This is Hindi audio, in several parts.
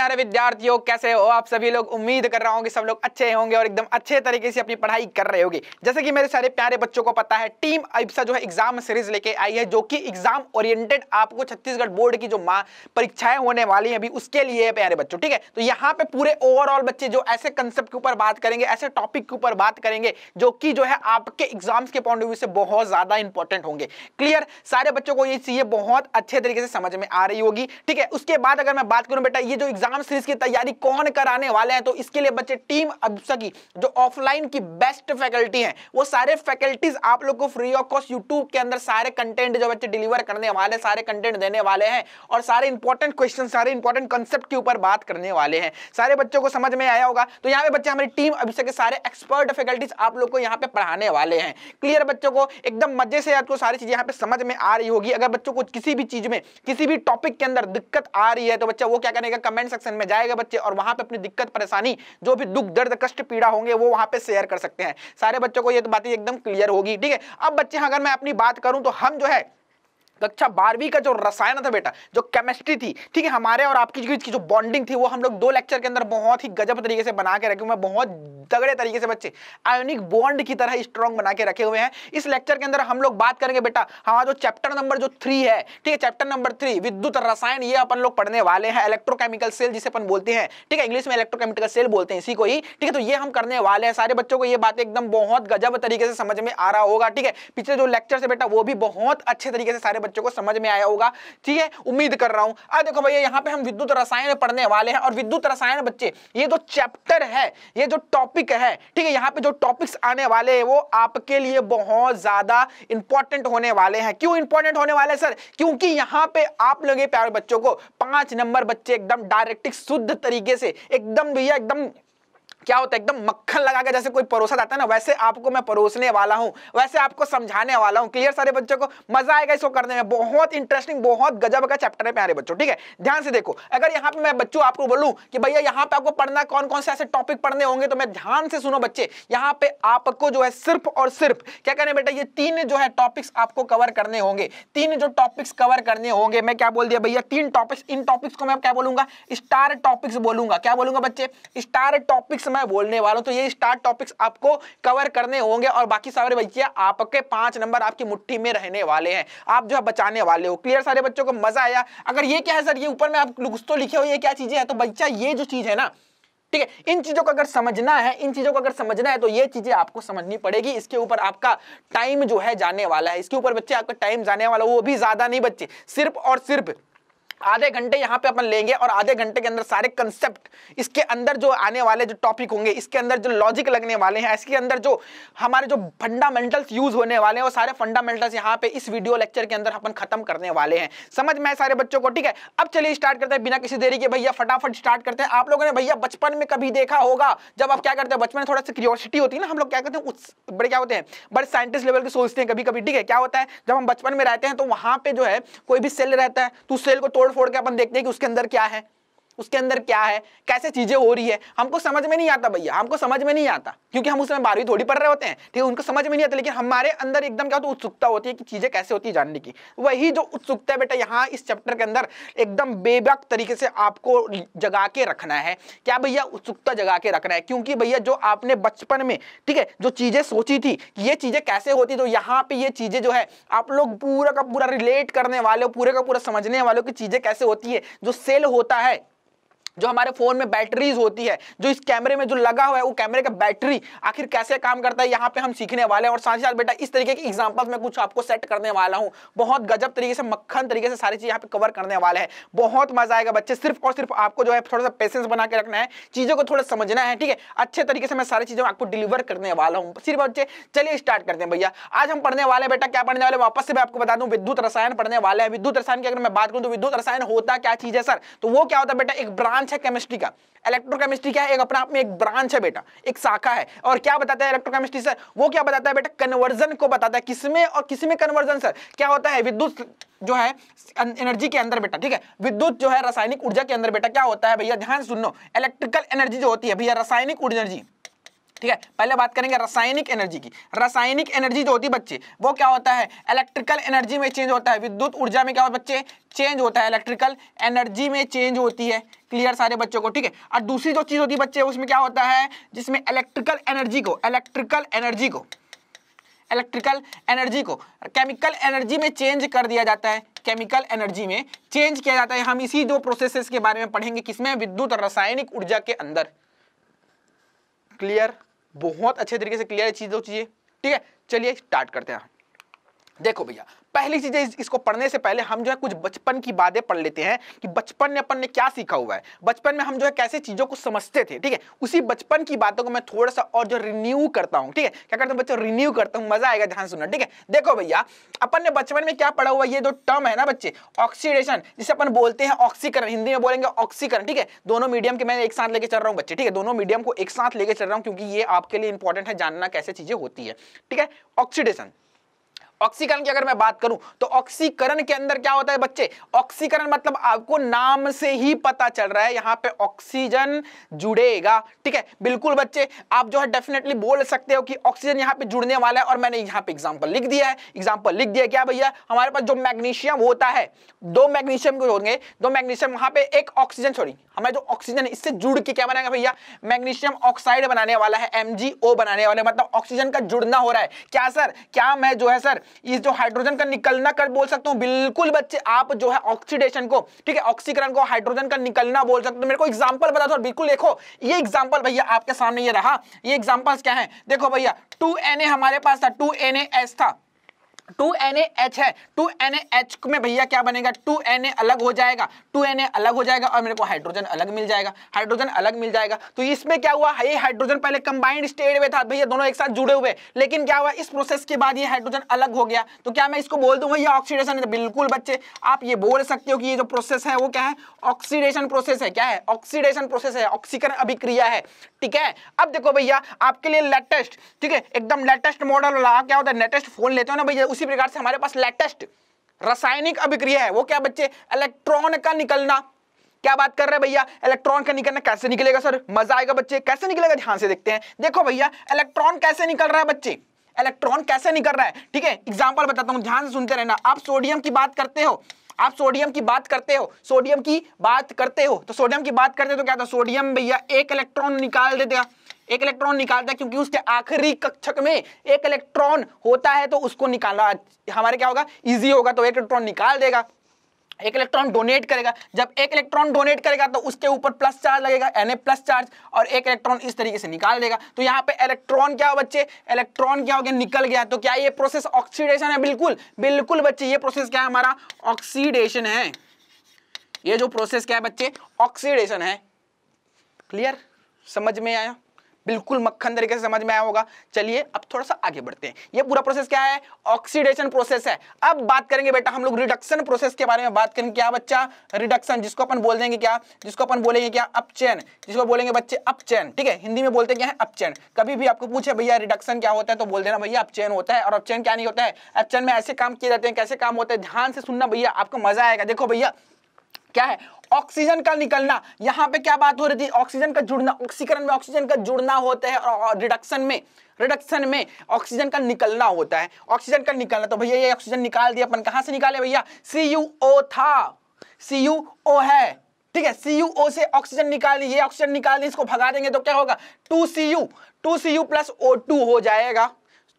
प्यारे विद्यार्थियों कैसे हो आप सभी लोग उम्मीद कर रहा हूँ कि सब लोग अच्छे होंगे और एकदम अच्छे तरीके से अपनी पढ़ाई कर रहे होगी जैसे कि मेरे सारे प्यारे बच्चों को पता है टीम अइप्सा जो है एग्जाम सीरीज लेके आई है जो कि एग्जाम ओरिएंटेड आपको छत्तीसगढ़ बोर्ड की जो परीक्षाएं होने वाली है अभी उसके लिए है प्यारे बच्चों ठीक है तो यहाँ पे पूरे ओवरऑल बच्चे जो ऐसे कंसेप्ट के ऊपर बात करेंगे ऐसे टॉपिक के ऊपर बात करेंगे जो कि जो है आपके एग्जाम्स के पॉइंट ऑफ व्यू से बहुत ज्यादा इंपॉर्टेंट होंगे क्लियर सारे बच्चों को ये चीजें बहुत अच्छे तरीके से समझ में आ रही होगी ठीक है उसके बाद अगर मैं बात करूं बेटा ये जो एग्जाम एग्जाम सीरीज की तैयारी कौन कराने वाले हैं तो इसके लिए बच्चे टीम की जो ऑफलाइन की बेस्ट फैकल्टी है वो सारे फैकल्टीज आप लोग को फ्री ऑफ कॉस्ट यूट्यूब के अंदर सारे कंटेंट जो बच्चे डिलीवर करने वाले सारे कंटेंट देने वाले हैं और सारे इंपॉर्टेंट क्वेश्चन सारे इंपॉर्टेंट कंसेप्ट के ऊपर बात करने वाले हैं सारे बच्चों को समझ में आया होगा तो यहाँ पे बच्चे हमारी टीम अभिषेक के सारे एक्सपर्ट फैकल्टीज आप लोग को यहाँ पे पढ़ाने वाले हैं क्लियर बच्चों को एकदम मजे से आपको सारी चीजें यहाँ पे समझ में आ रही होगी अगर बच्चों को किसी भी चीज में किसी भी टॉपिक के अंदर दिक्कत आ रही है तो बच्चा वो क्या करेगा कमेंट सेक्शन में जाएगा बच्चे और वहां पे अपनी दिक्कत परेशानी जो भी दुख दर्द कष्ट पीड़ा होंगे वो वहाँ पे शेयर कर सकते हैं सारे बच्चों को ये तो बातें एकदम क्लियर होगी ठीक है अब बच्चे अगर मैं अपनी बात करूं तो हम जो है कक्षा बारहवीं का जो रसायन था बेटा जो केमिस्ट्री थी ठीक है हमारे और आपकी बीच की जो बॉन्डिंग थी वो हम लोग दो लेक्चर के अंदर बहुत ही गजब तरीके से बना के रखे हुए बहुत तगड़े तरीके से बच्चे आयोनिक बॉन्ड की तरह स्ट्रॉन्ग बना के रखे हुए हैं इस लेक्चर के अंदर हम लोग बात करेंगे बेटा हमारा जो चैप्टर नंबर जो थ्री है ठीक है चैप्टर नंबर थ्री विद्युत रसायन ये अपन लोग पढ़ने वाले हैं इलेक्ट्रोकेमिकल सेल जिसे अपन बोलते हैं ठीक है इंग्लिश में इलेक्ट्रोकेमिकल सेल बोलते हैं इसी को ही ठीक है तो ये हम करने वाले हैं सारे बच्चों को ये बात एकदम बहुत गजब तरीके से समझ में आ रहा होगा ठीक है पिछले जो लेक्चर से बेटा वो भी बहुत अच्छे तरीके से सारे बच्चों को समझ में आया होगा ठीक है उम्मीद कर रहा हूं अब देखो भैया यहाँ पे हम विद्युत रसायन पढ़ने वाले हैं और विद्युत रसायन बच्चे ये जो चैप्टर है ये जो टॉपिक है ठीक है यहाँ पे जो टॉपिक्स आने वाले हैं वो आपके लिए बहुत ज्यादा इंपॉर्टेंट होने वाले हैं क्यों इंपॉर्टेंट होने वाले सर क्योंकि यहाँ पे आप लोगे प्यारे बच्चों को पांच नंबर बच्चे एकदम डायरेक्टिक शुद्ध तरीके से एकदम भैया एकदम क्या होता है एकदम मक्खन लगा के जैसे कोई परोसा जाता है ना वैसे आपको मैं परोसने वाला हूँ वैसे आपको समझाने वाला हूँ क्लियर सारे बच्चों को मजा आएगा इसको करने में बहुत इंटरेस्टिंग बहुत गजब का चैप्टर है प्यारे बच्चों ठीक है ध्यान से देखो अगर यहाँ पे मैं बच्चों आपको बोलूँ कि भैया यहाँ पे आपको पढ़ना कौन कौन से ऐसे टॉपिक पढ़ने होंगे तो मैं ध्यान से सुनो बच्चे यहाँ पे आपको जो है सिर्फ और सिर्फ क्या कहने बेटा ये तीन जो है टॉपिक्स आपको कवर करने होंगे तीन जो टॉपिक्स कवर करने होंगे मैं क्या बोल दिया भैया तीन टॉपिक्स इन टॉपिक्स को मैं क्या बोलूंगा स्टार टॉपिक्स बोलूंगा क्या बोलूंगा बच्चे स्टार टॉपिक्स मैं बोलने वाला हूं तो ये स्टार्ट टॉपिक्स आपको कवर करने होंगे और बाकी सारे बच्चे आपके पांच नंबर आपकी मुट्ठी में रहने वाले हैं आप जो है बचाने वाले हो क्लियर सारे बच्चों को मजा आया अगर ये क्या है सर ये ऊपर में आप कुछ तो लिखे हो ये क्या चीजें हैं तो बच्चा ये जो चीज है ना ठीक है इन चीजों को अगर समझना है इन चीजों को अगर समझना है तो ये चीजें आपको समझनी पड़ेगी इसके ऊपर आपका टाइम जो है जाने वाला है इसके ऊपर बच्चे आपका टाइम जाने वाला वो भी ज्यादा नहीं बच्चे सिर्फ और सिर्फ आधे घंटे यहाँ पे अपन लेंगे और आधे घंटे के अंदर सारे कंसेप्ट इसके अंदर जो आने वाले जो टॉपिक होंगे इसके अंदर जो लॉजिक लगने वाले हैं इसके अंदर जो हमारे जो फंडामेंटल्स यूज होने वाले हैं वो सारे फंडामेंटल्स यहाँ पे इस वीडियो लेक्चर के अंदर अपन खत्म करने वाले हैं समझ में सारे बच्चों को ठीक है अब चलिए स्टार्ट करते हैं बिना किसी देरी के भैया फटाफट स्टार्ट करते हैं आप लोगों ने भैया बचपन में कभी देखा होगा जब आप क्या करते हैं बचपन में थोड़ा सा क्रियोसिटी होती है ना हम लोग क्या करते हैं उस बड़े क्या होते हैं बड़े साइंटिस्ट लेवल के सोचते हैं कभी कभी ठीक है क्या होता है जब हम बचपन में रहते हैं तो वहां पे जो है कोई भी सेल रहता है तो उस सेल को तोड़ फोड़ फोड़ के अपन देखते हैं कि उसके अंदर क्या है उसके अंदर क्या है कैसे चीज़ें हो रही है हमको समझ में नहीं आता भैया हमको समझ में नहीं आता क्योंकि हम उसमें बारहवीं थोड़ी पढ़ रहे होते हैं ठीक है उनको समझ में नहीं आता लेकिन हमारे अंदर एकदम क्या होता है उत्सुकता होती है कि चीज़ें कैसे होती है जानने की वही जो उत्सुकता है बेटा यहाँ इस चैप्टर के अंदर एकदम बेबक तरीके से आपको जगा के रखना है क्या भैया उत्सुकता जगा के रखना है क्योंकि भैया जो आपने बचपन में ठीक है जो चीज़ें सोची थी ये चीज़ें कैसे होती तो यहाँ पे ये चीज़ें जो है आप लोग पूरा का पूरा रिलेट करने वाले हो पूरे का पूरा समझने वाले हो कि चीज़ें कैसे होती है जो सेल होता है जो हमारे फोन में बैटरीज होती है जो इस कैमरे में जो लगा हुआ है वो कैमरे का बैटरी आखिर कैसे काम करता है यहाँ पे हम सीखने वाले हैं और साथ ही साथ बेटा इस तरीके की एग्जाम्पल्स में कुछ आपको सेट करने वाला हूँ बहुत गजब तरीके से मक्खन तरीके से सारी चीज यहाँ पे कवर करने वाले हैं बहुत मजा आएगा बच्चे सिर्फ और सिर्फ आपको जो है थोड़ा सा पेशेंस बना के रखना है चीजों को थोड़ा समझना है ठीक है अच्छे तरीके से मैं सारी चीजें आपको डिलीवर करने वाला हूँ सिर्फ बच्चे चलिए स्टार्ट करते हैं भैया आज हम पढ़ने वाले बेटा क्या पढ़ने वाले वापस से मैं आपको बता दूँ विद्युत रसायन पढ़ने वाले हैं विद्युत रसायन की अगर मैं बात करूँ तो विद्युत रसायन होता क्या चीज है सर तो वो क्या होता है बेटा एक ब्रांच ब्रांच है केमिस्ट्री का इलेक्ट्रोकेमिस्ट्री क्या है एक अपना आप में एक ब्रांच है बेटा एक शाखा है और क्या बताता है इलेक्ट्रोकेमिस्ट्री सर वो क्या बताता है बेटा कन्वर्जन को बताता है किसमें और किसमें कन्वर्जन सर क्या होता है विद्युत जो है एनर्जी के अंदर बेटा ठीक है विद्युत जो है रासायनिक ऊर्जा के अंदर बेटा क्या होता है भैया ध्यान सुनो इलेक्ट्रिकल एनर्जी जो होती है भैया रासायनिक ऊर्जा एनर्जी ठीक है पहले बात करेंगे रासायनिक एनर्जी की रासायनिक एनर्जी जो होती है बच्चे वो क्या होता है इलेक्ट्रिकल एनर्जी में चेंज होता है विद्युत ऊर्जा में क्या होता है बच्चे चेंज होता है इलेक्ट्रिकल एनर्जी में चेंज होती है क्लियर सारे बच्चों को ठीक है और दूसरी जो चीज़ होती है बच्चे उसमें क्या होता है जिसमें इलेक्ट्रिकल एनर्जी को इलेक्ट्रिकल एनर्जी को इलेक्ट्रिकल एनर्जी को केमिकल एनर्जी में चेंज कर दिया जाता है केमिकल एनर्जी में चेंज किया जाता है हम इसी दो प्रोसेसेस के बारे में पढ़ेंगे किसमें विद्युत और रासायनिक ऊर्जा के अंदर क्लियर बहुत अच्छे तरीके से क्लियर है चीज़ दो चीज़ें ठीक है चलिए स्टार्ट करते हैं देखो भैया पहली चीज इसको पढ़ने से पहले हम जो है कुछ बचपन की बातें पढ़ लेते हैं कि बचपन में अपन ने क्या सीखा हुआ है बचपन में हम जो है कैसे चीजों को समझते थे ठीक है उसी बचपन की बातों को मैं थोड़ा सा और जो रिन्यू करता हूँ ठीक है क्या करता हूँ बच्चों रिन्यू करता हूँ मजा आएगा ध्यान सुनना ठीक है देखो भैया अपन ने बचपन में क्या पढ़ा हुआ ये जो टर्म है ना बच्चे ऑक्सीडेशन जिसे अपन बोलते हैं ऑक्सीकरण हिंदी में बोलेंगे ऑक्सीकरण ठीक है दोनों मीडियम के मैं एक साथ लेके चल रहा हूँ बच्चे ठीक है दोनों मीडियम को एक साथ लेके चल रहा हूँ क्योंकि ये आपके लिए इंपॉर्टेंट है जानना कैसे चीजें होती है ठीक है ऑक्सीडेशन ऑक्सीकरण की अगर मैं बात करूं तो ऑक्सीकरण के अंदर क्या होता है बच्चे ऑक्सीकरण मतलब आपको नाम से ही पता चल रहा है यहाँ पे ऑक्सीजन जुड़ेगा ठीक है बिल्कुल बच्चे आप जो है डेफिनेटली बोल सकते हो कि ऑक्सीजन यहाँ पे जुड़ने वाला है और मैंने यहाँ पे एग्जाम्पल लिख दिया है एग्जाम्पल लिख दिया क्या भैया हमारे पास जो मैग्नीशियम होता है दो मैग्नीशियम को होंगे दो मैग्नीशियम वहां पे एक ऑक्सीजन सॉरी हमें जो ऑक्सीजन इससे जुड़ के क्या बनाएगा भैया मैग्नीशियम ऑक्साइड बनाने वाला है एमजीओ बनाने वाला मतलब ऑक्सीजन का जुड़ना हो रहा है क्या सर क्या मैं जो है सर इस जो हाइड्रोजन का निकलना कर बोल सकता हूँ बिल्कुल बच्चे आप जो है ऑक्सीडेशन को ठीक है ऑक्सीकरण को हाइड्रोजन का निकलना बोल सकते हो तो मेरे को एग्जाम्पल बता दो बिल्कुल देखो ये एग्जाम्पल भैया आपके सामने ये रहा ये एग्जाम्पल क्या है देखो भैया टू हमारे पास था टू था टू एन एच है टू एन एच में भैया क्या बनेगा टू एन अलग हो जाएगा टू एन अलग हो जाएगा और मेरे को हाइड्रोजन अलग मिल जाएगा हाइड्रोजन अलग मिल जाएगा तो इसमें क्या हुआ ये हाइड्रोजन पहले कंबाइंड स्टेट में था भैया दोनों एक साथ जुड़े हुए लेकिन क्या हुआ इस प्रोसेस के बाद ये हाइड्रोजन अलग हो गया तो क्या मैं इसको बोल दूँ भैया ऑक्सीडेशन है तो बिल्कुल बच्चे आप ये बोल सकते हो कि ये जो प्रोसेस है वो क्या है ऑक्सीडेशन प्रोसेस है क्या है ऑक्सीडेशन प्रोसेस है ऑक्सीकरण अभिक्रिया है ठीक है अब देखो भैया आपके लिए लेटेस्ट ठीक है एकदम लेटेस्ट मॉडल क्या होता है लेटेस्ट फोन लेते हो ना भैया इसी प्रकार से हमारे पास लेटेस्ट रासायनिक अभिक्रिया है वो क्या बच्चे इलेक्ट्रॉन का निकलना क्या बात कर रहे हैं भैया इलेक्ट्रॉन का निकलना कैसे निकलेगा सर मजा आएगा बच्चे कैसे निकलेगा ध्यान से देखते हैं देखो भैया इलेक्ट्रॉन कैसे निकल रहा है बच्चे इलेक्ट्रॉन कैसे निकल रहा है ठीक है एग्जाम्पल बताता हूँ ध्यान से सुनते रहना आप सोडियम की बात करते हो आप सोडियम की बात करते हो सोडियम की बात करते हो तो सोडियम की बात करते हो तो क्या था सोडियम भैया एक इलेक्ट्रॉन निकाल देते हैं एक इलेक्ट्रॉन निकालता है क्योंकि उसके आखिरी कक्षक में एक इलेक्ट्रॉन होता है तो उसको निकालना हमारे क्या होगा इजी होगा तो एक इलेक्ट्रॉन निकाल देगा एक इलेक्ट्रॉन डोनेट करेगा जब एक इलेक्ट्रॉन डोनेट करेगा तो उसके ऊपर प्लस चार्ज लगेगा एन प्लस चार्ज और एक इलेक्ट्रॉन इस तरीके से निकाल देगा तो यहाँ पे इलेक्ट्रॉन क्या हो बच्चे इलेक्ट्रॉन क्या हो गया निकल गया तो क्या ये प्रोसेस ऑक्सीडेशन है बिल्कुल बिल्कुल बच्चे ये प्रोसेस क्या है हमारा ऑक्सीडेशन है ये जो प्रोसेस क्या है बच्चे ऑक्सीडेशन है क्लियर समझ में आया बिल्कुल मक्खन तरीके से समझ में आया होगा चलिए अब थोड़ा सा आगे बढ़ते हैं ये पूरा प्रोसेस क्या है ऑक्सीडेशन प्रोसेस है अब बात करेंगे बेटा हम लोग रिडक्शन प्रोसेस के बारे में बात करेंगे क्या बच्चा रिडक्शन जिसको अपन बोल देंगे क्या जिसको अपन बोलेंगे क्या अपचयन जिसको बोलेंगे बच्चे अपचयन ठीक है हिंदी में बोलते क्या है अपचयन कभी भी आपको पूछे भैया रिडक्शन क्या होता है तो बोल देना भैया अपचयन होता है और अपचयन क्या नहीं होता है अपचयन में ऐसे काम किए जाते हैं कैसे काम होते हैं ध्यान से सुनना भैया आपको मजा आएगा देखो भैया क्या है ऑक्सीजन का निकलना यहां पे क्या बात हो रही थी ऑक्सीजन का जुड़ना ऑक्सीकरण में ऑक्सीजन का जुड़ना होता है और रिडक्शन में रिडक्शन में ऑक्सीजन का निकलना होता है ऑक्सीजन का निकलना तो भैया ये ऑक्सीजन निकाल दिया अपन कहां से निकाले भैया सी यू ओ था सी यू ओ है ठीक है सी यू ओ से ऑक्सीजन निकाल ये ऑक्सीजन निकाल दी इसको भगा देंगे तो क्या होगा two C U two C U plus O two हो जाएगा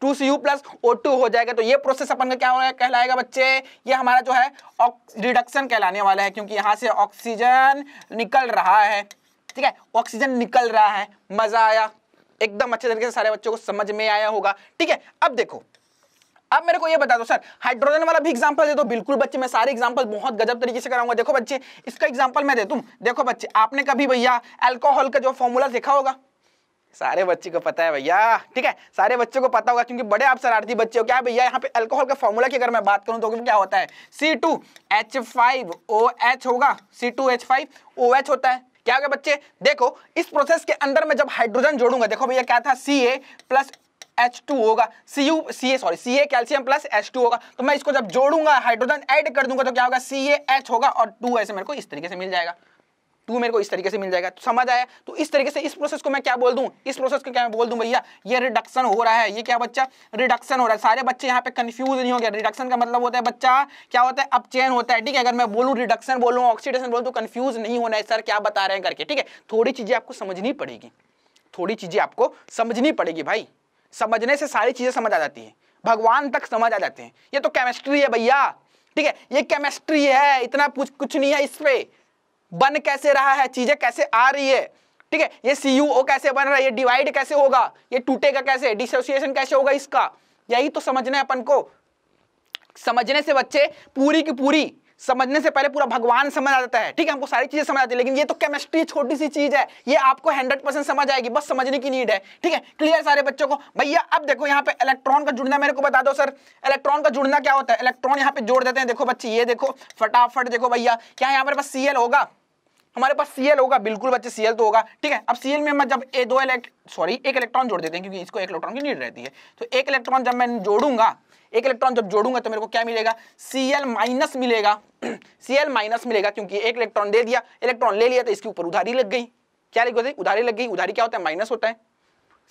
two C U plus O two हो जाएगा तो ये प्रोसेस अपन का क्या कहलाएगा बच्चे ये हमारा जो है रिडक्शन कहलाने वाला है क्योंकि यहाँ से ऑक्सीजन निकल रहा है ठीक है ऑक्सीजन निकल रहा है मजा आया एकदम अच्छे तरीके से सारे बच्चों को समझ में आया होगा ठीक है अब देखो अब मेरे को ये बता दो सर हाइड्रोजन वाला भी एग्जांपल दे दो बिल्कुल बच्चे मैं सारे एग्जांपल बहुत गजब तरीके से कराऊंगा देखो बच्चे इसका एग्जांपल मैं दे दूं देखो बच्चे आपने कभी भैया अल्कोहल का जो फॉर्मूला देखा होगा सारे बच्चे को पता है भैया ठीक है सारे बच्चों को पता होगा क्योंकि बड़े आप शरारती बच्चे हो क्या भैया यहाँ पे अल्कोहल का फॉर्मूला की अगर मैं बात करूँ तो क्या होता है C two H five O H होगा C two H five O H होता है क्या हो गया बच्चे देखो इस प्रोसेस के अंदर मैं जब हाइड्रोजन जोड़ूंगा देखो भैया क्या था C A plus H two होगा C U C A sorry C A calcium plus H two होगा तो मैं इसको जब जोड़ूंगा हाइड्रोजन ऐड कर दूंगा तो क्या होगा सी ए एच होगा और टू ऐसे मेरे को इस तरीके से मिल जाएगा टू मेरे को इस तरीके से मिल जाएगा तो समझ आया तो इस तरीके से इस प्रोसेस को मैं क्या बोल दूँ इस प्रोसेस को क्या बोल दूँ भैया ये रिडक्शन हो रहा है ये क्या बच्चा रिडक्शन हो रहा है सारे बच्चे यहाँ पे कन्फ्यूज नहीं हो गया रिडक्शन का मतलब होता है बच्चा क्या होता है अपचेन होता है ठीक है अगर मैं बोलूँ रिडक्शन बोलूँ ऑक्सीडेशन बोलूँ तो कन्फ्यूज नहीं होना है सर क्या बता रहे हैं करके ठीक है थोड़ी चीज़ें आपको समझनी पड़ेगी थोड़ी चीज़ें आपको समझनी पड़ेगी भाई समझने से सारी चीज़ें समझ आ जाती हैं भगवान तक समझ आ जाते हैं ये तो केमिस्ट्री है भैया ठीक है ये केमिस्ट्री है इतना कुछ नहीं है इस पर बन कैसे रहा है चीजें कैसे आ रही है ठीक है ये सीयूओ कैसे बन रहा है ये डिवाइड कैसे होगा ये टूटेगा कैसे डिसोसिएशन कैसे होगा इसका यही तो समझना है अपन को समझने से बच्चे पूरी की पूरी समझने से पहले पूरा भगवान समझ आ जाता है ठीक है हमको सारी चीजें समझ आती है लेकिन ये तो केमिस्ट्री छोटी सी चीज है ये आपको हंड्रेड परसेंट समझ आएगी बस समझने की नीड है ठीक है क्लियर सारे बच्चों को भैया अब देखो यहाँ पे इलेक्ट्रॉन का जुड़ना मेरे को बता दो सर इलेक्ट्रॉन का जुड़ना क्या होता है इलेक्ट्रॉन यहाँ पे जोड़ देते हैं देखो बच्चे ये देखो फटाफट देखो भैया क्या यहाँ पर बस सीएल होगा हमारे पास सीएल होगा बिल्कुल बच्चे सीएल तो होगा ठीक है अब सीएल में मैं जब ए दो सॉरी एक इलेक्ट्रॉन जोड़ देते हैं क्योंकि इसको एक इलेक्ट्रॉन की नीड रहती है तो एक इलेक्ट्रॉन जब मैं जोड़ूंगा एक इलेक्ट्रॉन जब जोड़ूंगा तो मेरे को क्या मिलेगा सीएल माइनस मिलेगा सीएल माइनस मिलेगा क्योंकि एक इलेक्ट्रॉन दे दिया इलेक्ट्रॉन ले लिया तो इसके ऊपर उधारी लग गई क्या लग उधारी लग गई उधारी क्या होता है माइनस होता है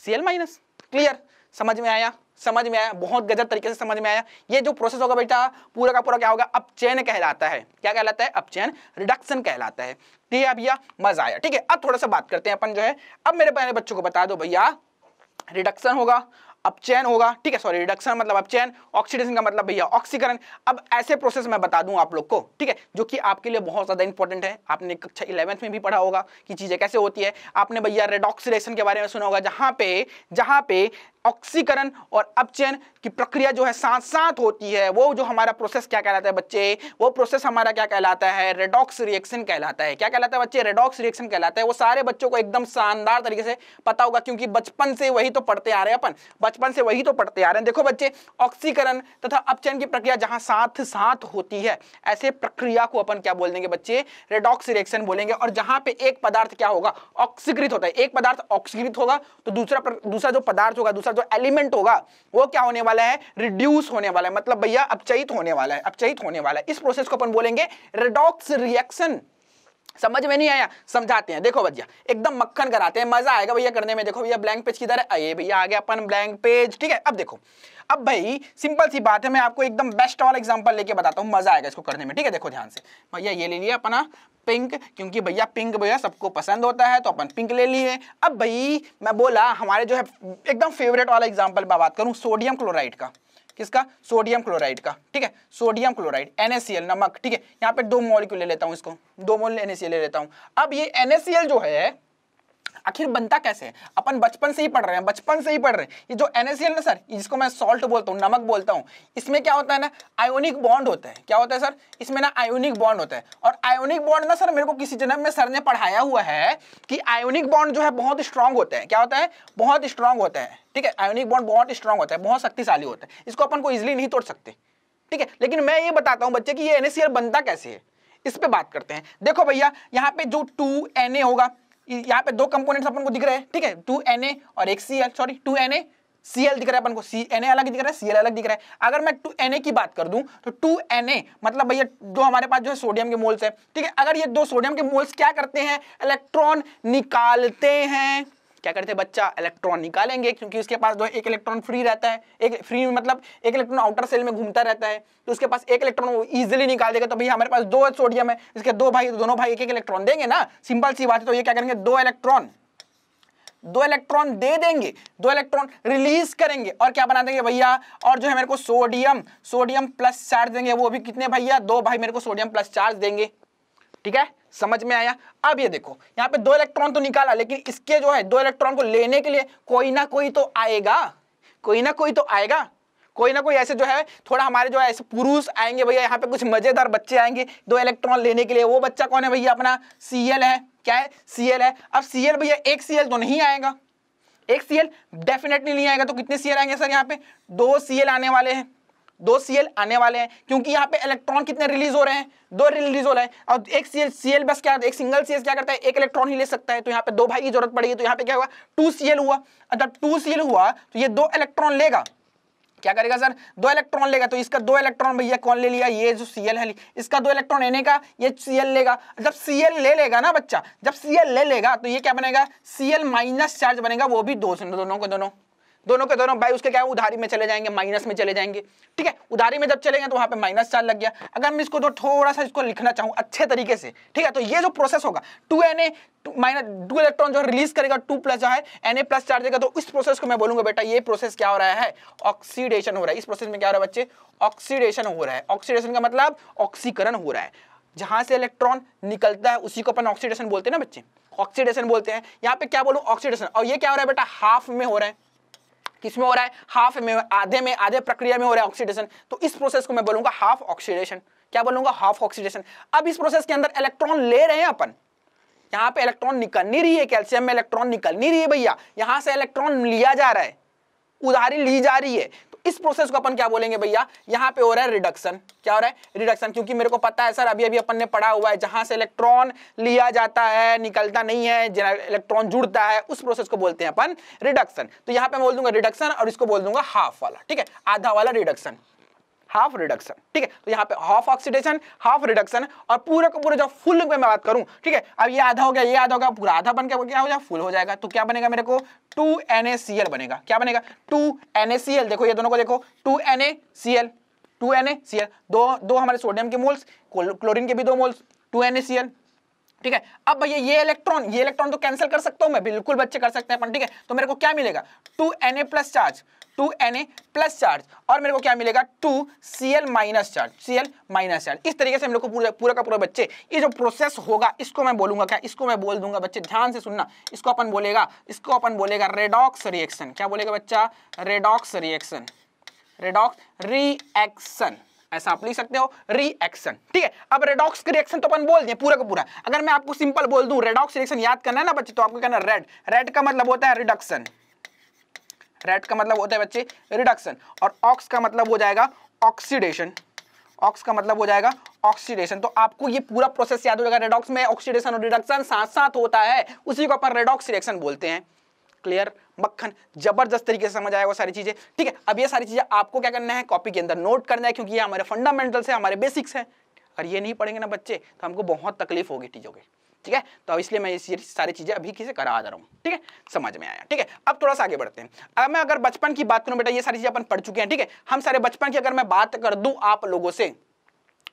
सीएल माइनस क्लियर समझ में आया समझ में आया बहुत गजब तरीके से समझ में आया ये जो प्रोसेस होगा बेटा पूरा का पूरा क्या होगा अपचैन कहलाता है क्या कहलाता है अपचैन रिडक्शन कहलाता है ठीक है भैया मजा आया ठीक है अब थोड़ा सा बात करते हैं अपन जो है अब मेरे पहले बच्चों को बता दो भैया रिडक्शन होगा अपचयन होगा ठीक है सॉरी रिडक्शन मतलब अपचयन ऑक्सीडेशन का मतलब भैया ऑक्सीकरण अब ऐसे प्रोसेस मैं बता दूं आप लोग को ठीक है जो कि आपके लिए बहुत ज़्यादा इंपॉर्टेंट है आपने कक्षा अच्छा इलेवेंथ में भी पढ़ा होगा कि चीज़ें कैसे होती है आपने भैया रेडॉक्सीडेशन के बारे में सुना होगा जहां पे जहां पे ऑक्सीकरण और अपचयन की प्रक्रिया जो है साथ साथ होती है वो जो हमारा प्रोसेस क्या कहलाता है बच्चे वो प्रोसेस हमारा क्या कहलाता है रेडॉक्स रिएक्शन कहलाता है क्या कहलाता है बच्चे रेडॉक्स रिएक्शन कहलाता है वो सारे बच्चों को एकदम शानदार तरीके से पता होगा क्योंकि बचपन से वही तो पढ़ते आ रहे हैं अपन बचपन से वही तो पढ़ते आ रहे हैं देखो बच्चे ऑक्सीकरण तथा अपचयन की प्रक्रिया जहां साथ साथ होती है ऐसे प्रक्रिया को अपन क्या बोल देंगे बच्चे रेडॉक्स रिएक्शन बोलेंगे और जहां पे एक पदार्थ क्या होगा ऑक्सीकृत होता है एक पदार्थ ऑक्सीकृत होगा तो दूसरा दूसरा जो पदार्थ होगा दूसरा जो एलिमेंट होगा वो क्या होने वाला है रिड्यूस होने वाला है मतलब भैया अपचयित होने वाला है अपचयित होने वाला है इस प्रोसेस को अपन बोलेंगे रेडॉक्स रिएक्शन समझ में नहीं आया समझाते हैं देखो भैया एकदम मक्खन कराते हैं मजा आएगा भैया करने में देखो भैया ब्लैंक पेज किधर है ये भैया आ गया अपन ब्लैंक पेज ठीक है अब देखो अब भाई सिंपल सी बात है मैं आपको एकदम बेस्ट वाला एग्जाम्पल लेके बताता हूँ मजा आएगा इसको करने में ठीक है देखो ध्यान से भैया ये ले लिया अपना पिंक क्योंकि भैया पिंक भैया सबको पसंद होता है तो अपन पिंक ले लिए अब भाई मैं बोला हमारे जो है एकदम फेवरेट वाला एग्जाम्पल बात करूँ सोडियम क्लोराइड का किसका सोडियम क्लोराइड का ठीक है सोडियम क्लोराइड NaCl नमक ठीक है यहाँ पे दो मोल क्यों ले लेता हूँ इसको दो मोल NaCl ले लेता हूँ अब ये NaCl जो है आखिर बनता कैसे है अपन बचपन से ही पढ़ रहे हैं बचपन से ही पढ़ रहे हैं ये जो एन ना सर जिसको मैं सॉल्ट बोलता हूँ नमक बोलता हूँ इसमें क्या होता है ना आयोनिक बॉन्ड होता है क्या होता है सर इसमें ना आयोनिक बॉन्ड होता है और आयोनिक बॉन्ड ना सर मेरे को किसी जन्म में सर ने पढ़ाया हुआ है कि आयोनिक बॉन्ड जो है बहुत स्ट्रांग होता है क्या होता है बहुत स्ट्रांग होता है ठीक है आयोनिक बॉन्ड बहुत स्ट्रांग होता है बहुत शक्तिशाली होता है इसको अपन को इजिली नहीं तोड़ सकते ठीक है लेकिन मैं ये बताता हूँ बच्चे की ये एन बनता कैसे है इस पर बात करते हैं देखो भैया यहाँ पे जो टू एन होगा यहाँ पे दो कंपोनेंट्स अपन को दिख रहे हैं ठीक है टू एन ए और एक C L sorry two N A C L दिख रहा है अपन को सी एन ए अलग दिख रहा है सी एल अलग दिख रहा है अगर मैं टू एन ए की बात कर दूं तो टू एन ए मतलब भैया दो हमारे पास जो है सोडियम के मोल्स है ठीक है अगर ये दो सोडियम के मोल्स क्या करते हैं इलेक्ट्रॉन निकालते हैं क्या करते हैं बच्चा इलेक्ट्रॉन निकालेंगे क्योंकि उसके पास जो है एक इलेक्ट्रॉन फ्री रहता है एक फ्री मतलब एक इलेक्ट्रॉन आउटर सेल में घूमता रहता है तो उसके पास एक इलेक्ट्रॉन वो ईजिली निकाल देगा तो भैया हमारे पास दो सोडियम है इसके दो भाई दोनों भाई एक एक इलेक्ट्रॉन देंगे ना सिंपल सी बात है तो ये क्या करेंगे दो इलेक्ट्रॉन दो इलेक्ट्रॉन दे देंगे दो इलेक्ट्रॉन रिलीज करेंगे और क्या बना देंगे भैया और जो है मेरे को सोडियम सोडियम प्लस चार्ज देंगे वो भी कितने भैया दो भाई मेरे को सोडियम प्लस चार्ज देंगे ठीक है समझ में आया अब ये देखो यहाँ पे दो इलेक्ट्रॉन तो निकाला लेकिन इसके जो है दो इलेक्ट्रॉन को लेने के लिए कोई ना कोई तो आएगा कोई ना कोई तो आएगा कोई ना कोई ऐसे जो है थोड़ा हमारे जो है ऐसे पुरुष आएंगे भैया यहाँ पे कुछ मजेदार बच्चे आएंगे दो इलेक्ट्रॉन लेने के लिए वो बच्चा कौन है भैया अपना सी है क्या है सी है अब सी भैया एक सी तो नहीं आएगा एक सी डेफिनेटली नहीं आएगा तो कितने सी आएंगे सर यहाँ पे दो सी आने वाले हैं दो सीएल आने वाले हैं क्योंकि यहाँ पे इलेक्ट्रॉन कितने रिलीज हो रहे हैं दो रिलीज हो रहे हैं और एक सीएल सीएल बस क्या एक सिंगल सीएल क्या करता है एक इलेक्ट्रॉन ही ले सकता है तो यहाँ पे दो भाई की जरूरत पड़ेगी तो यहाँ पे क्या हुआ टू सीएल हुआ जब टू सीएल हुआ तो ये दो इलेक्ट्रॉन लेगा क्या करेगा सर दो इलेक्ट्रॉन लेगा तो इसका दो इलेक्ट्रॉन भैया कौन ले लिया ये जो सीएल है इसका दो इलेक्ट्रॉन लेने का ये सीएल लेगा जब सीएल ले लेगा ना बच्चा जब सीएल ले लेगा तो ये क्या बनेगा सीएल माइनस चार्ज बनेगा वो भी दो दोनों को दोनों दोनों के दोनों भाई उसके क्या है उधारी में चले जाएंगे माइनस में चले जाएंगे ठीक है उधारी में जब चले गए तो वहां पे माइनस चार लग गया अगर मैं इसको तो थोड़ा सा इसको लिखना चाहूं अच्छे तरीके से ठीक है तो ये जो प्रोसेस होगा two N A minus two electron जो रिलीज करेगा टू प्लस जो है एन ए प्लस चार्ज देगा तो इस प्रोसेस को मैं बोलूंगा बेटा ये प्रोसेस क्या हो रहा है ऑक्सीडेशन हो रहा है इस प्रोसेस में क्या हो रहा है बच्चे ऑक्सीडेशन हो रहा है ऑक्सीडेशन का मतलब ऑक्सीकरण हो रहा है जहां से इलेक्ट्रॉन निकलता है उसी को अपन ऑक्सीडेशन बोलते हैं ना बच्चे ऑक्सीडेशन बोलते हैं यहाँ पे क्या बोलूँ ऑक्सीडेशन और ये क्या हो रहा है बेटा हाफ में हो रहा है किसमें हो रहा है हाफ में आधे में आधे प्रक्रिया में हो रहा है ऑक्सीडेशन तो इस प्रोसेस को मैं बोलूंगा हाफ ऑक्सीडेशन क्या बोलूंगा हाफ ऑक्सीडेशन अब इस प्रोसेस के अंदर इलेक्ट्रॉन ले रहे हैं अपन यहाँ पे इलेक्ट्रॉन निकल नहीं रही है कैल्शियम में इलेक्ट्रॉन निकल नहीं रही है भैया यहाँ से इलेक्ट्रॉन लिया जा रहा है उधारी ली जा रही है इस प्रोसेस को अपन क्या बोलेंगे भैया यहाँ पे हो रहा है रिडक्शन क्या हो रहा है रिडक्शन क्योंकि मेरे को पता है सर अभी अभी अपन ने पढ़ा हुआ है जहां से इलेक्ट्रॉन लिया जाता है निकलता नहीं है इलेक्ट्रॉन जुड़ता है उस प्रोसेस को बोलते हैं अपन रिडक्शन तो यहाँ पे बोल दूंगा रिडक्शन और इसको बोल दूंगा हाफ वाला ठीक है आधा वाला रिडक्शन हाफ रिडक्शन ठीक है तो यहाँ पे हाफ ऑक्सीडेशन हाफ रिडक्शन और पूरा का पूरा जो फुल में मैं बात करूं ठीक है अब ये आधा हो गया ये आधा हो गया पूरा आधा बन के क्या हो जाएगा फुल हो जाएगा तो क्या बनेगा मेरे को टू एन बनेगा क्या बनेगा टू एन देखो ये दोनों को देखो two two N A C L दो दो हमारे सोडियम के मोल्स क्लोरिन के भी दो moles two N A C L ठीक है अब भैया ये इलेक्ट्रॉन ये इलेक्ट्रॉन तो कैंसिल कर सकता हूं मैं बिल्कुल बच्चे कर सकते हैं अपन ठीक है तो मेरे को क्या मिलेगा two N A plus charge two N A plus charge और मेरे को क्या मिलेगा two C L minus charge C L minus charge इस तरीके से हम लोग को पूरा पूरा का पूरा बच्चे ये जो प्रोसेस होगा इसको मैं बोलूंगा क्या इसको मैं बोल दूंगा बच्चे ध्यान से सुनना इसको अपन बोलेगा इसको अपन बोलेगा रेडॉक्स रिएक्शन क्या बोलेगा बच्चा रेडॉक्स रिएक्शन रेडॉक्स रिएक्शन ऐसा आप लिख सकते हो रिएक्शन ठीक है अब रेडॉक्स रिएक्शन तो अपन बोल दें पूरा का पूरा अगर मैं आपको सिंपल बोल दूं रेडॉक्स रिएक्शन याद करना है ना बच्चे तो आपको कहना रेड रेड का मतलब होता है रिडक्शन रेड का मतलब होता है बच्चे रिडक्शन और ऑक्स का मतलब हो जाएगा ऑक्सीडेशन ऑक्स का मतलब हो जाएगा ऑक्सीडेशन तो आपको ये पूरा प्रोसेस याद हो जाएगा रेडॉक्स में ऑक्सीडेशन और रिडक्शन साथ साथ होता है उसी को अपन रेडॉक्स रिएक्शन बोलते हैं क्लियर मक्खन जबरदस्त तरीके से समझ आएगा वो सारी चीजें ठीक है अब ये सारी चीजें आपको क्या करना है कॉपी के अंदर नोट करना है क्योंकि ये हमारे फंडामेंटल्स है हमारे बेसिक्स है अगर ये नहीं पढ़ेंगे ना बच्चे तो हमको बहुत तकलीफ होगी चीज़ों के ठीक है तो इसलिए मैं ये सारी चीज़ें अभी किसे करा जा रहा हूँ ठीक है समझ में आया ठीक है अब थोड़ा सा आगे बढ़ते हैं अब मैं अगर बचपन की बात करूँ बेटा ये सारी चीज़ें अपन पढ़ चुके हैं ठीक है हम सारे बचपन की अगर मैं बात कर दूँ आप लोगों से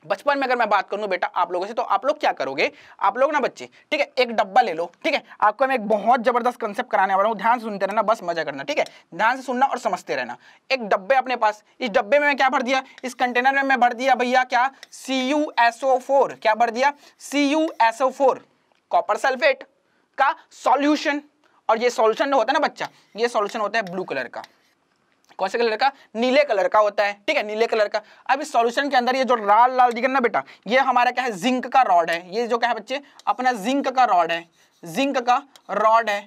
बचपन में अगर मैं बात करूं बेटा आप लोगों से तो आप लोग क्या करोगे आप लोग ना बच्चे ठीक है एक डब्बा ले लो ठीक है आपको मैं एक बहुत जबरदस्त कंसेप्ट कराने वाला हूँ ध्यान सुनते रहना बस मजा करना ठीक है ध्यान से सुनना और समझते रहना एक डब्बे अपने पास इस डब्बे में मैं क्या भर दिया इस कंटेनर में मैं भर दिया भैया क्या C U S O four क्या भर दिया C U four copper sulphate का सॉल्यूशन और ये सॉल्यूशन होता है ना बच्चा ये सॉल्यूशन होता है ब्लू कलर का कौन से कलर का नीले कलर का होता है ठीक है नीले कलर का अब इस सॉल्यूशन के अंदर ये जो लाल लाल दिख रहा ना बेटा ये हमारा क्या है जिंक का रॉड है ये जो क्या है बच्चे अपना जिंक का रॉड है जिंक का रॉड है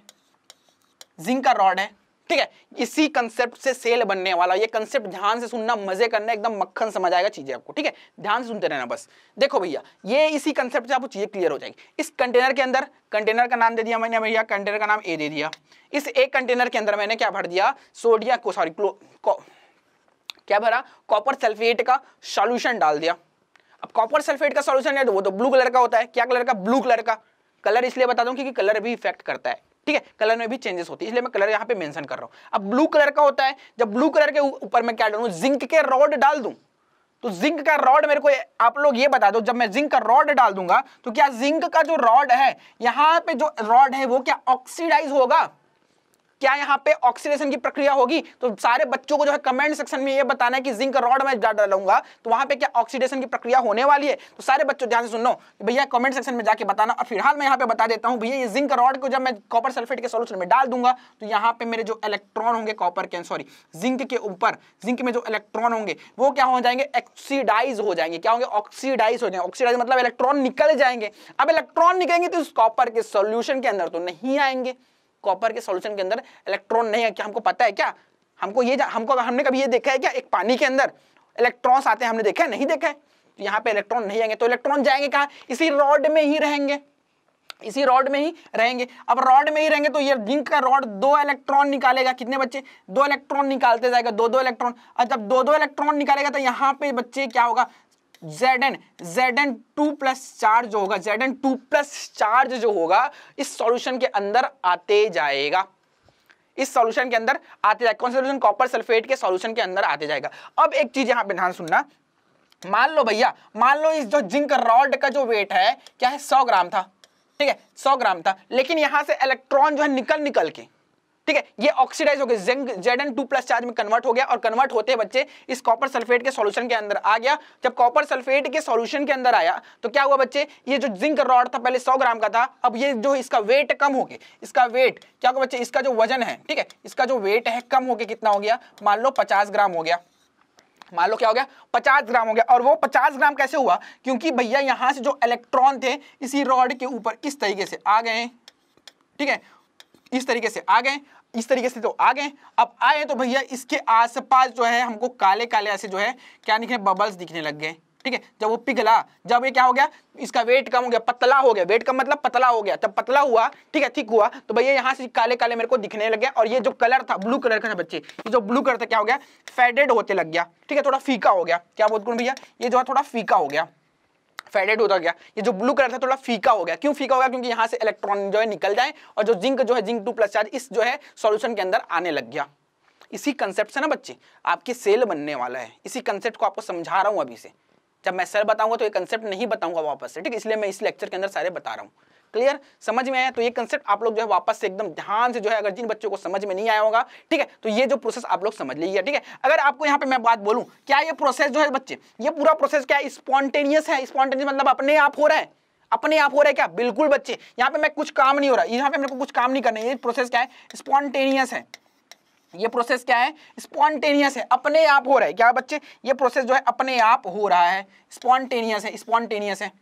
जिंक का रॉड है ठीक है इसी कंसेप्ट से सेल बनने वाला ये कंसेप्ट ध्यान से सुनना मजे करना एकदम मक्खन समझ आएगा चीजें आपको ठीक है ध्यान से सुनते रहना बस देखो भैया ये इसी कंसेप्ट से आपको चीजें क्लियर हो जाएगी इस कंटेनर के अंदर कंटेनर का नाम दे दिया मैंने भैया कंटेनर का नाम ए दे दिया इस एक कंटेनर के अंदर मैंने क्या भर दिया सोडिया को सॉरी क्या भरा कॉपर सल्फेट का सोल्यूशन डाल दिया अब कॉपर सल्फेट का सोल्यूशन है तो वो तो ब्लू कलर का होता है क्या कलर का ब्लू कलर का कलर इसलिए बता दूं क्योंकि कलर भी इफेक्ट करता है ठीक है कलर में भी चेंजेस होती है इसलिए मैं कलर यहाँ पे मेंशन कर रहा हूं अब ब्लू कलर का होता है जब ब्लू कलर के ऊपर मैं क्या डालू जिंक के रॉड डाल दूं तो जिंक का रॉड मेरे को आप लोग ये बता दो जब मैं जिंक का रॉड डाल दूंगा तो क्या जिंक का जो रॉड है यहाँ पे जो रॉड है वो क्या ऑक्सीडाइज होगा क्या यहाँ पे ऑक्सीडेशन की प्रक्रिया होगी तो सारे बच्चों को जो है कमेंट सेक्शन में ये बताना है कि जिंक रॉड में डालूंगा तो वहां पे क्या ऑक्सीडेशन की प्रक्रिया होने वाली है तो सारे बच्चों ध्यान से सुन लो भैया कमेंट सेक्शन में जाके बताना और फिलहाल मैं यहाँ पे बता देता हूँ भैया ये जिंक रॉड को जब मैं कॉपर सल्फेट के सोल्यूशन में डाल दूंगा तो यहाँ पे मेरे जो इलेक्ट्रॉन होंगे कॉपर के सॉरी जिंक के ऊपर जिंक में जो इलेक्ट्रॉन होंगे वो क्या हो जाएंगे ऑक्सीडाइज हो जाएंगे क्या होंगे ऑक्सीडाइज हो जाएंगे ऑक्सीडाइज मतलब इलेक्ट्रॉन निकल जाएंगे अब इलेक्ट्रॉन निकलेंगे तो उस कॉपर के सोल्यूशन के अंदर तो नहीं आएंगे कॉपर के सोल्यूशन के अंदर इलेक्ट्रॉन नहीं है क्या हमको पता है क्या हमको ये हमको हमने कभी ये देखा है क्या एक पानी के अंदर इलेक्ट्रॉन्स आते हैं हमने देखा है नहीं देखा है तो यहाँ पे इलेक्ट्रॉन नहीं आएंगे तो इलेक्ट्रॉन जाएंगे कहाँ इसी रॉड में ही रहेंगे इसी रॉड में ही रहेंगे अब रॉड में ही रहेंगे तो ये जिंक का रॉड दो इलेक्ट्रॉन निकालेगा कितने बच्चे दो इलेक्ट्रॉन निकालते जाएगा दो दो इलेक्ट्रॉन और जब दो दो इलेक्ट्रॉन निकालेगा तो यहाँ पे बच्चे क्या होगा Z N Z N two plus charge जो होगा Z N two plus charge जो होगा इस सॉल्यूशन के अंदर आते जाएगा इस सॉल्यूशन के अंदर आते जाएगा कौन सा सॉल्यूशन कॉपर सल्फेट के सॉल्यूशन के अंदर आते जाएगा अब एक चीज यहां पे ध्यान सुनना मान लो भैया मान लो इस जो जिंक रॉड का जो वेट है क्या है सौ ग्राम था ठीक है सौ ग्राम था लेकिन यहां से इलेक्ट्रॉन जो है निकल निकल के ठीक है ये ऑक्सीडाइज हो गया zinc Z N two plus charge में कन्वर्ट हो गया और कन्वर्ट होते बच्चे इस कॉपर सल्फेट के सोल्यूशन के अंदर आ गया जब कॉपर सल्फेट के सोल्यूशन के अंदर आया तो क्या हुआ बच्चे ये जो जिंक रॉड था पहले सौ ग्राम का था अब ये जो इसका वेट कम हो गया इसका वेट क्या होगा बच्चे इसका जो वजन है ठीक है इसका जो वेट है कम हो गया कितना हो गया मान लो पचास ग्राम हो गया मान लो क्या हो गया 50 ग्राम हो गया और वो 50 ग्राम कैसे हुआ क्योंकि भैया यहां से जो इलेक्ट्रॉन थे इसी रॉड के ऊपर इस तरीके से आ गए ठीक है इस तरीके से आ गए इस तरीके से तो आ गए अब आए तो भैया इसके आसपास जो है हमको काले काले ऐसे जो है क्या दिखे बबल्स दिखने लग गए ठीक है जब वो पिघला जब ये क्या हो गया इसका वेट कम हो गया पतला हो गया वेट कम मतलब पतला हो गया जब पतला हुआ ठीक है ठीक हुआ तो भैया यहाँ से काले काले मेरे को दिखने लग गया और ये जो कलर था ब्लू कलर का था बच्चे ये जो ब्लू कलर था क्या हो गया फेडेड होते लग गया ठीक है थोड़ा फीका हो गया क्या बोलते भैया ये जो है थोड़ा फीका हो गया फेडेड होता गया ये जो ब्लू कलर था थोड़ा फीका हो गया क्यों फीका हो गया क्योंकि यहाँ से इलेक्ट्रॉन जो है निकल जाए और जो जिंक जो है जिंक टू प्लस चार्ज इस जो है सोल्यूशन के अंदर आने लग गया इसी कंसेप्ट से ना बच्चे आपकी सेल बनने वाला है इसी कंसेप्ट को आपको समझा रहा हूँ अभी से जब मैं सर बताऊंगा तो ये कंसेप्ट नहीं बताऊंगा वापस से ठीक है इसलिए मैं इस लेक्चर के अंदर सारे बता रहा हूँ क्लियर समझ में आया तो ये कंसेप्ट आप लोग जो है वापस से एकदम ध्यान से जो है अगर जिन बच्चों को समझ में नहीं आया होगा ठीक है तो ये जो प्रोसेस आप लोग समझ लीजिए ठीक है अगर आपको यहाँ पे मैं बात बोलूँ क्या ये प्रोसेस जो है बच्चे ये पूरा प्रोसेस क्या है स्पॉन्टेनियस है स्पॉन्टेनियस मतलब अपने आप हो रहा है अपने आप हो रहा है क्या बिल्कुल बच्चे यहाँ पे मैं कुछ काम नहीं हो रहा यहाँ पे मेरे को कुछ काम नहीं करना ये प्रोसेस क्या है स्पॉन्टेनियस है ये प्रोसेस क्या है स्पॉन्टेनियस है अपने आप हो रहा है क्या बच्चे ये प्रोसेस जो है अपने आप हो रहा है स्पॉन्टेनियस है स्पॉन्टेनियस है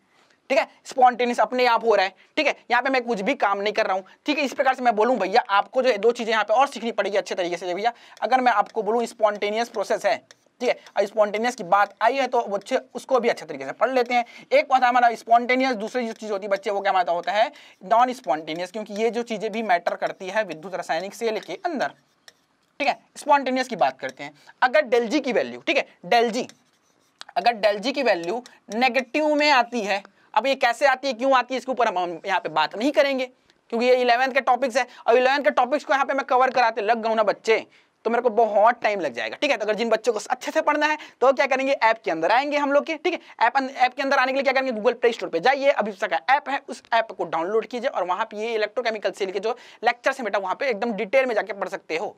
ठीक है स्पॉन्टेनियस अपने आप हो रहा है ठीक है यहाँ पे मैं कुछ भी काम नहीं कर रहा हूँ ठीक है इस प्रकार से मैं बोलूँ भैया आपको जो दो चीज़ें यहाँ पे और सीखनी पड़ेगी अच्छे तरीके से भैया अगर मैं आपको बोलूँ स्पॉन्टेनियस प्रोसेस है ठीक है स्पॉन्टेनियस की बात आई है तो बच्चे उसको भी अच्छे तरीके से पढ़ लेते हैं एक बात हमारा स्पॉन्टेनियस दूसरी जो चीज़ होती है बच्चे वो क्या माता होता है नॉन स्पॉन्टेनियस क्योंकि ये जो चीज़ें भी मैटर करती है विद्युत रासायनिक सेल के अंदर ठीक है स्पॉन्टेनियस की बात करते हैं अगर डेलजी की वैल्यू ठीक है डेलजी अगर डेलजी की वैल्यू नेगेटिव में आती है अब ये कैसे आती है क्यों आती है इसके ऊपर हम यहाँ पे बात नहीं करेंगे क्योंकि ये इलेवंथ के टॉपिक्स है और इलेवंथ के टॉपिक्स को यहाँ पे मैं कवर कराते लग गाऊ ना बच्चे तो मेरे को बहुत टाइम लग जाएगा ठीक है तो अगर जिन बच्चों को अच्छे से पढ़ना है तो क्या करेंगे ऐप के अंदर आएंगे हम लोग के ठीक है ऐप ऐप के अंदर आने के लिए क्या करेंगे गूगल प्ले स्टोर पे जाइए अभी का ऐप है उस ऐप को डाउनलोड कीजिए और वहां पे ये इलेक्ट्रोकेमिकल से के जो लेक्चर से बेटा वहाँ पे एकदम डिटेल में जाकर पढ़ सकते हो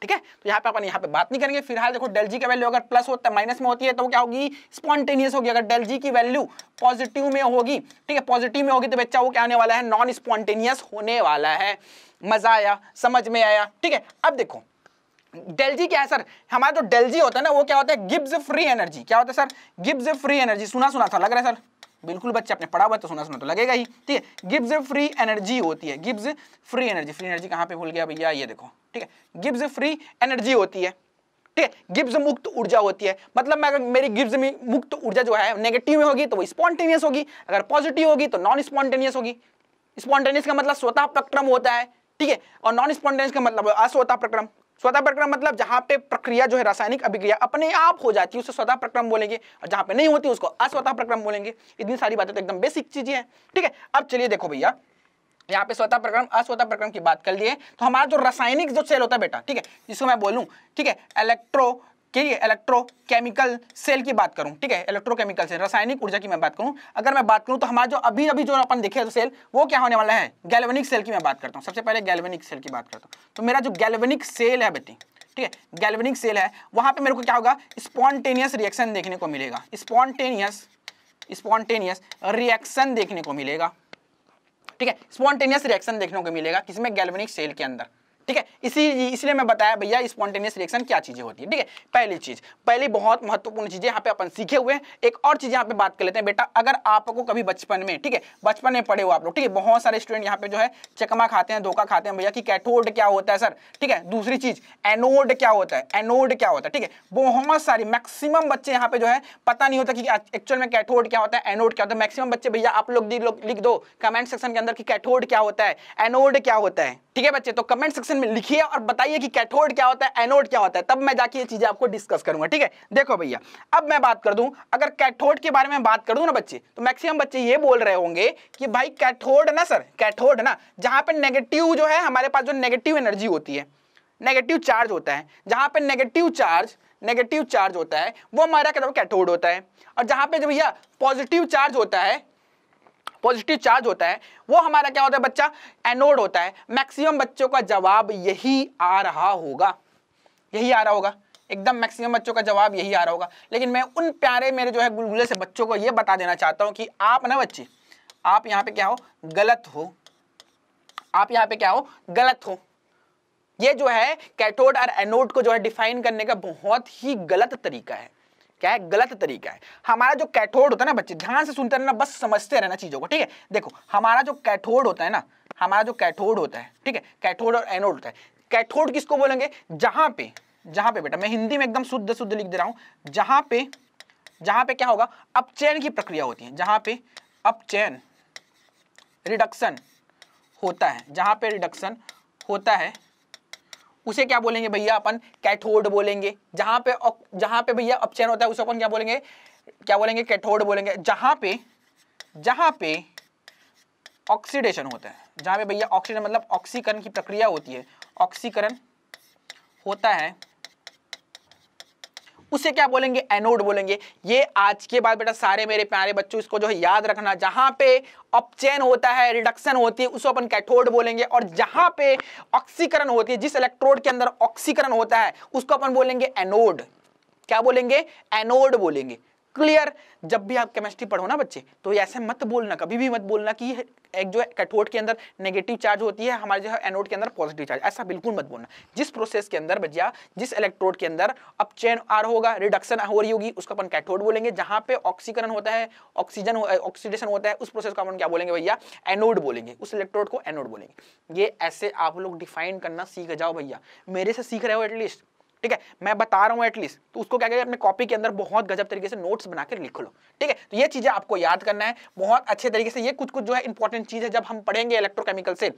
ठीक है तो यहाँ पे अपन यहाँ पे बात नहीं करेंगे फिलहाल देखो डेल जी की वैल्यू अगर प्लस होता है माइनस में होती है तो क्या होगी स्पॉन्टेनियस होगी अगर डेल जी की वैल्यू पॉजिटिव में होगी ठीक है पॉजिटिव में होगी तो बच्चा वो क्या होने वाला है नॉन स्पॉन्टेनियस होने वाला है मजा आया समझ में आया ठीक है अब देखो डेल जी क्या है सर हमारा जो डेल जी होता है ना वो क्या होता है गिब्स फ्री एनर्जी क्या होता है सर गिब्स फ्री एनर्जी सुना सुना था लग रहा है सर बिल्कुल बच्चे आपने पढ़ा हुआ तो सुना सुना तो लगेगा ही ठीक है गिब्स फ्री एनर्जी होती है Gibbs free energy free energy कहाँ पे भूल गया भैया ये देखो ठीक है गिब्स फ्री एनर्जी होती है ठीक है गिब्स मुक्त ऊर्जा होती है मतलब मैं अगर मेरी गिब्स में मुक्त ऊर्जा जो है नेगेटिव में होगी तो वो स्पॉन्टेनियस होगी अगर पॉजिटिव होगी तो नॉन स्पॉन्टेनियस होगी स्पॉन्टेनियस का मतलब स्वतः प्रक्रम होता है ठीक है और नॉन स्पॉन्टेनियस का मतलब असवता प्रक्रम स्वतः प्रक्रम मतलब जहां पे प्रक्रिया जो है रासायनिक अभिक्रिया अपने आप हो जाती है उसे स्वतः प्रक्रम बोलेंगे और जहां पे नहीं होती उसको अस्वतः प्रक्रम बोलेंगे इतनी सारी बातें तो एकदम बेसिक चीजें हैं ठीक है अब चलिए देखो भैया यहाँ पे स्वतः प्रक्रम अस्वतः प्रक्रम की बात कर लिए तो हमारा जो रासायनिक जो सेल होता है बेटा ठीक है जिसको मैं बोलूँ ठीक है इलेक्ट्रो कि इलेक्ट्रोकेमिकल सेल की बात करूं ठीक है इलेक्ट्रोकेमिकल सेल रासायनिक ऊर्जा की मैं बात करूं अगर मैं बात करूं तो हमारा जो अभी अभी जो अपन देखे तो सेल वो क्या होने वाला है गैल्वेनिक सेल की मैं बात करता हूं सबसे पहले गैल्वेनिक सेल की बात करता हूं तो मेरा जो गैल्वेनिक सेल है बेटी ठीक है गैल्वेनिक सेल है वहां पर मेरे को क्या होगा स्पॉन्टेनियस रिएक्शन देखने को मिलेगा स्पॉन्टेनियस स्पॉन्टेनियस रिएक्शन देखने को मिलेगा ठीक है स्पॉन्टेनियस रिएक्शन देखने को मिलेगा किसमें गैल्वेनिक सेल के अंदर ठीक है इसी इसलिए मैं बताया भैया स्पॉन्टेनियस रिएक्शन क्या चीजें होती है ठीक है पहली चीज पहली बहुत महत्वपूर्ण चीजें यहाँ पे अपन सीखे हुए हैं एक और चीज यहाँ पे बात कर लेते हैं बेटा अगर आपको कभी बचपन में ठीक है बचपन में पढ़े हो आप लोग ठीक है बहुत सारे स्टूडेंट यहाँ पे जो है चकमा खाते हैं धोखा खाते हैं भैया की कैथोड क्या होता है सर ठीक है दूसरी चीज एनोड क्या होता है एनोड क्या होता है ठीक है बहुत सारी मैक्सिमम बच्चे यहाँ पे जो है पता नहीं होता कि एक्चुअल में कैथोड क्या होता है एनोड क्या होता है मैक्सिमम बच्चे भैया आप लोग लिख दो कमेंट सेक्शन के अंदर कि कैथोड क्या होता है एनोड क्या होता है ठीक है बच्चे तो कमेंट सेक्शन में लिखिए और बताइए कि कैथोड क्या होता है एनोड क्या होता है तब मैं जाके ये चीज़ें आपको डिस्कस करूंगा ठीक है देखो भैया अब मैं बात कर दूं अगर कैथोड के बारे में बात कर दूं ना बच्चे तो मैक्सिमम बच्चे ये बोल रहे होंगे कि भाई कैथोड ना सर कैथोड ना जहां पर नेगेटिव जो है हमारे पास जो नेगेटिव एनर्जी होती है नेगेटिव चार्ज होता है जहां पर नेगेटिव चार्ज नेगेटिव चार्ज होता है वो हमारा कैथोड होता है और जहां पे जो भैया पॉजिटिव चार्ज होता है पॉजिटिव चार्ज होता है वो हमारा क्या होता है बच्चा एनोड होता है मैक्सिमम बच्चों का जवाब यही आ रहा होगा यही आ रहा होगा एकदम मैक्सिमम बच्चों का जवाब यही आ रहा होगा लेकिन मैं उन प्यारे मेरे जो है गुलगुले से बच्चों को ये बता देना चाहता हूँ कि आप ना बच्चे आप यहाँ पे क्या हो गलत हो आप यहाँ पे क्या हो गलत हो ये जो है कैथोड और एनोड को जो है डिफाइन करने का बहुत ही गलत तरीका है क्या है गलत तरीका है हमारा जो कैथोड होता है ना बच्चे ध्यान से सुनते रहना बस समझते रहना चीज़ों को ठीक है देखो हमारा जो कैथोड होता है ना हमारा जो कैथोड होता है ठीक है कैथोड और एनोड होता है कैथोड किसको बोलेंगे जहां पे जहां पे बेटा मैं हिंदी में एकदम शुद्ध शुद्ध लिख दे रहा हूं जहां पे जहां पे क्या होगा अपचयन की प्रक्रिया होती है जहां पे अपचयन रिडक्शन होता है जहां पे रिडक्शन होता है उसे क्या बोलेंगे भैया अपन कैथोड बोलेंगे जहां पे जहां पे भैया अपचयन होता है उसे अपन क्या बोलेंगे क्या बोलेंगे कैथोड बोलेंगे जहां पे जहां पे ऑक्सीडेशन होता है जहां पे भैया ऑक्सीडन मतलब ऑक्सीकरण की प्रक्रिया होती है ऑक्सीकरण होता है उसे क्या बोलेंगे एनोड बोलेंगे ये आज के बाद बेटा सारे मेरे प्यारे बच्चों इसको जो है याद रखना जहां पे अपचेन होता है रिडक्शन होती है उसको अपन कैथोड बोलेंगे और जहां पे ऑक्सीकरण होती है जिस इलेक्ट्रोड के अंदर ऑक्सीकरण होता है उसको अपन बोलेंगे एनोड क्या बोलेंगे एनोड बोलेंगे क्लियर जब भी आप केमिस्ट्री पढ़ो ना बच्चे तो ऐसे मत बोलना कभी भी मत बोलना कि एक जो है कैथोड के अंदर नेगेटिव चार्ज होती है हमारे जो है एनोड के अंदर पॉजिटिव चार्ज ऐसा बिल्कुल मत बोलना जिस प्रोसेस के अंदर बजिया जिस इलेक्ट्रोड के अंदर अब चेन आर होगा रिडक्शन हो रही होगी उसको अपन कैथोड बोलेंगे जहां पे ऑक्सीकरण होता है ऑक्सीजन ऑक्सीडेशन होता है उस प्रोसेस को अपन क्या बोलेंगे भैया एनोड बोलेंगे उस इलेक्ट्रोड को एनोड बोलेंगे ये ऐसे आप लोग डिफाइन करना सीख जाओ भैया मेरे से सीख रहे हो एटलीस्ट ठीक है मैं बता रहा हूँ एटलीस्ट तो उसको क्या अपने कॉपी के अंदर बहुत गजब तरीके से नोट्स बनाकर लिख लो ठीक है तो ये चीजें आपको याद करना है बहुत अच्छे तरीके से ये कुछ कुछ जो है इंपॉर्टेंट चीज है जब हम पढ़ेंगे इलेक्ट्रोकेमिकल से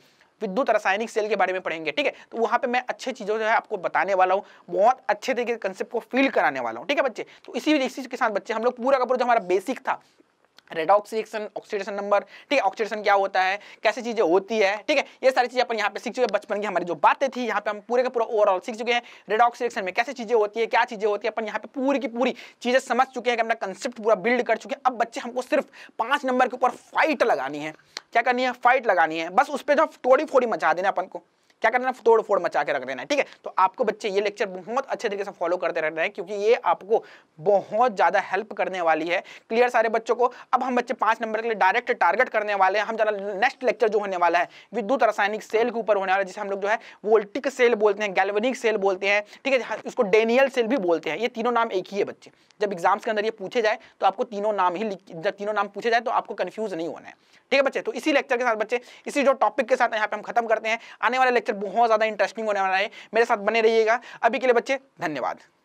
विद्युत रासायनिक सेल के बारे में पढ़ेंगे ठीक है तो वहां पे मैं अच्छे चीज़ों जो है आपको बताने वाला हूँ बहुत अच्छे तरीके से कंसेप्ट को फील कराने वाला हूँ ठीक है बच्चे तो इसी इसी के साथ बच्चे हम लोग पूरा का पूरा जो हमारा बेसिक था रेडॉक्सीडेशन ऑक्सीडेशन नंबर ठीक है ऑक्सीडेशन क्या होता है कैसे चीज़ें होती है ठीक है ये सारी चीज़ें अपन यहाँ पे सीख चुके हैं बचपन की हमारी जो बातें थी यहाँ पे हम पूरे का पूरा ओवरऑल सीख चुके हैं रेडॉक्सीडेशन में कैसे चीज़ें होती है क्या चीज़ें होती है अपन यहाँ पे पूरी की पूरी चीज़ें समझ चुके हैं अपना कंसेप्ट पूरा बिल्ड कर चुके हैं अब बच्चे हमको सिर्फ पांच नंबर के ऊपर फाइट लगानी है क्या करनी है फाइट लगानी है बस उस पर जो थोड़ी फोड़ी मचा देना अपन को क्या करना है तोड़ फोड़ मचा के रख देना है ठीक है तो आपको बच्चे ये लेक्चर बहुत अच्छे तरीके से फॉलो करते रहना है क्योंकि ये आपको बहुत ज़्यादा हेल्प करने वाली है क्लियर सारे बच्चों को अब हम बच्चे पांच नंबर के लिए डायरेक्ट टारगेट करने वाले हैं हम ज़रा नेक्स्ट लेक्चर जो होने वाला है विद्युत रासायनिक सेल के ऊपर होने वाला है जिसे हम लोग जो है वोल्टिक सेल बोलते हैं गैल्वनिक सेल बोलते हैं ठीक है उसको डेनियल सेल भी बोलते हैं ये तीनों नाम एक ही है बच्चे जब एग्जाम्स के अंदर ये पूछे जाए तो आपको तीनों नाम ही जब तीनों नाम पूछे जाए तो आपको कन्फ्यूज नहीं होना है ठीक है बच्चे तो इसी लेक्चर के साथ बच्चे इसी जो टॉपिक के साथ यहाँ पे हम खत्म करते हैं आने वाले लेक्चर लेक्चर बहुत ज़्यादा इंटरेस्टिंग होने वाला है मेरे साथ बने रहिएगा अभी के लिए बच्चे धन्यवाद